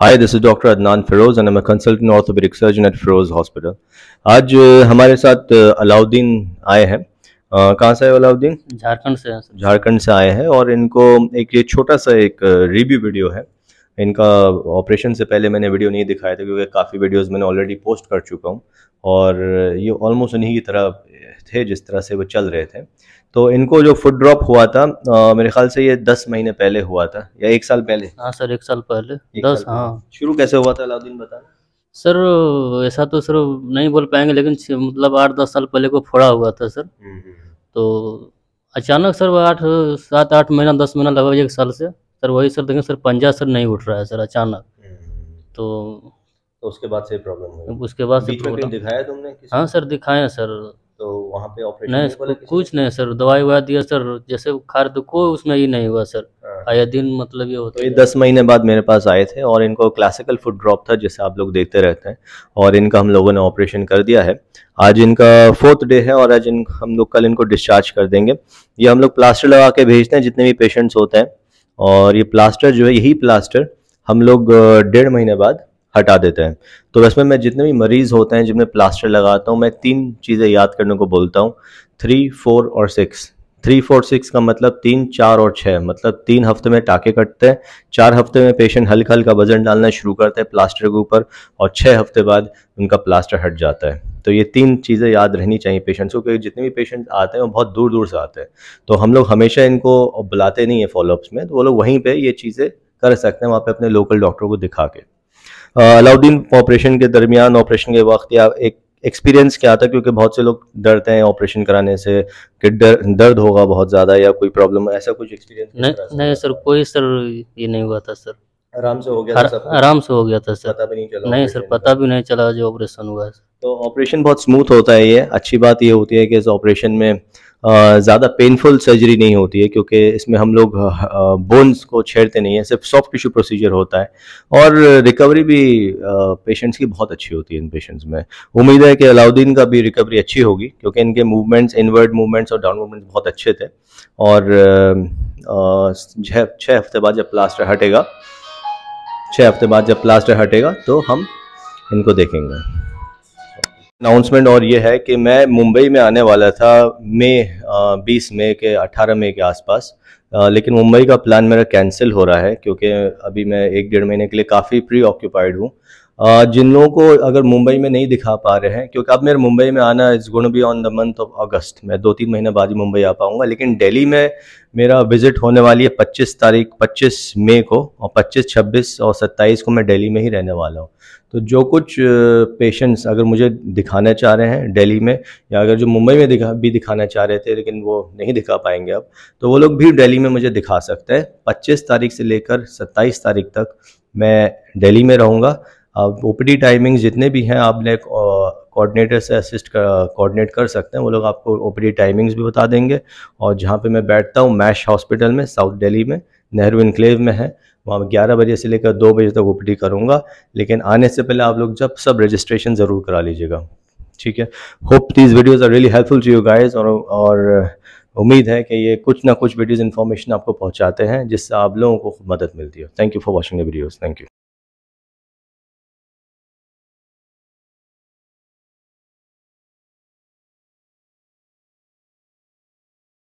Hi this is doctor Adnan Firoz and am a consultant orthopaedic surgeon at Firoz hospital आज uh, हमारे साथ uh, Alauddin आए हैं uh, कहाँ से आए अलाउद्दीन झारखंड से झारखंड से आए हैं और इनको एक ये छोटा सा एक रिव्यू वीडियो है इनका ऑपरेशन से पहले मैंने वीडियो नहीं दिखाया था क्योंकि काफ़ी वीडियोज़ मैंने ऑलरेडी पोस्ट कर चुका हूँ और ये ऑलमोस्ट इन्हीं की तरह थे जिस तरह से वो चल रहे थे तो इनको जो फुट ड्रॉप हुआ था आ, मेरे ख्याल से ये दस महीने पहले हुआ था या एक साल पहले हाँ सर एक साल पहले एक दस साल हाँ शुरू कैसे हुआ था अलाउद्दीन बता सर ऐसा तो सर नहीं बोल पाएंगे लेकिन मतलब आठ दस साल पहले को फोड़ा हुआ था सर हम्म, हम्म, हम्म। तो अचानक सर वो आठ सात आठ महीना दस महीना लगा एक साल से सर वही सर देखें सर पंजा सर नहीं उठ रहा है सर अचानक तो तो उसके बाद से प्रॉब्लम उसके बाद से दिखाया तुमने हाँ सर दिखाए सर वहाँ पे ऑपरेशन नहीं कुछ नहीं सर दवाई वाई दिया सर जैसे बुखार तो कोई उसमें ही नहीं हुआ सर हाँ। आया दिन मतलब ये तो होता तो ये दस महीने बाद मेरे पास आए थे और इनको क्लासिकल फूड ड्रॉप था जैसे आप लोग देखते रहते हैं और इनका हम लोगों ने ऑपरेशन कर दिया है आज इनका फोर्थ डे है और आज इन हम लोग कल इनको डिस्चार्ज कर देंगे ये हम लोग प्लास्टर लगा के भेजते हैं जितने भी पेशेंट्स होते हैं और ये प्लास्टर जो है यही प्लास्टर हम लोग डेढ़ महीने बाद हटा देते हैं तो में मैं जितने भी मरीज़ होते हैं जिनमें प्लास्टर लगाता हूँ मैं तीन चीज़ें याद करने को बोलता हूँ थ्री फोर और सिक्स थ्री फोर सिक्स का मतलब तीन चार और छः मतलब तीन हफ्ते में टाके कटते हैं चार हफ्ते में पेशेंट हल्का हल्का वजन डालना शुरू करते हैं प्लास्टर के ऊपर और छः हफ्ते बाद उनका प्लास्टर हट जाता है तो ये तीन चीज़ें याद रहनी चाहिए पेशेंट्स को क्योंकि जितने भी पेशेंट आते हैं वो बहुत दूर दूर से आते हैं तो हम लोग हमेशा इनको बुलाते नहीं है फॉलोअप्स में तो वो लोग वहीं पर ये चीज़ें कर सकते हैं वहाँ पर अपने लोकल डॉक्टर को दिखा के अलाउद्दीन ऑपरेशन के दरमियान ऑपरेशन के वक्त या एक एक्सपीरियंस क्या था क्योंकि बहुत से लोग डरते हैं ऑपरेशन कराने से कि डर दर्द होगा बहुत ज़्यादा या कोई प्रॉब्लम ऐसा कुछ एक्सपीरियंस नहीं नहीं सर कोई सर ये नहीं हुआ था सर आराम से हो गया था आराम से हो गया था सर पता भी नहीं चला नहीं सर पता भी नहीं चला जो ऑपरेशन हुआ है तो ऑपरेशन बहुत स्मूथ होता है ये अच्छी बात ये होती है कि इस ऑपरेशन में ज़्यादा पेनफुल सर्जरी नहीं होती है क्योंकि इसमें हम लोग बोन्स को छेड़ते नहीं है सिर्फ सॉफ्ट टिश्यू प्रोसीजर होता है और रिकवरी भी पेशेंट्स की बहुत अच्छी होती है इन पेशेंट्स में उम्मीद है कि अलाउद्दीन का भी रिकवरी अच्छी होगी क्योंकि इनके मूवमेंट्स इनवर्ड मूवमेंट्स और डाउन मूवमेंट्स बहुत अच्छे थे और छः हफ्ते बाद जब प्लास्टर हटेगा छः हफ्ते बाद जब प्लास्टर हटेगा तो हम इनको देखेंगे अनाउंसमेंट और ये है कि मैं मुंबई में आने वाला था मई बीस मई के अठारह मई के आसपास लेकिन मुंबई का प्लान मेरा कैंसिल हो रहा है क्योंकि अभी मैं एक डेढ़ महीने के लिए काफ़ी प्री ऑक्यूपाइड हूँ जिन लोगों को अगर मुंबई में नहीं दिखा पा रहे हैं क्योंकि अब मेरे मुंबई में आना is gonna be on the month of August मैं दो तीन महीने बाद ही मुंबई आ पाऊँगा लेकिन दिल्ली में मेरा विज़िट होने वाली है 25 तारीख 25 मई को और 25 26 और 27 को मैं दिल्ली में ही रहने वाला हूँ तो जो कुछ पेशेंट्स अगर मुझे दिखाना चाह रहे हैं दिल्ली में या अगर जो मुंबई में दिखा भी दिखाना चाह रहे थे लेकिन वो नहीं दिखा पाएंगे अब तो वो लोग भी दिल्ली में मुझे दिखा सकते हैं 25 तारीख से लेकर 27 तारीख तक मैं दिल्ली में रहूँगा ओपीडी टाइमिंग्स जितने भी हैं आप कोऑर्डिनेटर से असिस्ट कोऑर्डिनेट कर सकते हैं वो लोग आपको ओपीडी टाइमिंग्स भी बता देंगे और जहाँ पे मैं बैठता हूँ मैश हॉस्पिटल में साउथ दिल्ली में नेहरू इनक्लेव में है वहाँ ग्यारह बजे से लेकर दो बजे तक ओ करूँगा लेकिन आने से पहले आप लोग जब सब रजिस्ट्रेशन ज़रूर करा लीजिएगा ठीक है hope these videos are really helpful to you guys और और उम्मीद है कि ये कुछ ना कुछ वीडियोज़ इन्फॉर्मेशन आपको पहुँचाते हैं जिससे आप लोगों को मदद मिलती है thank you for watching the videos thank you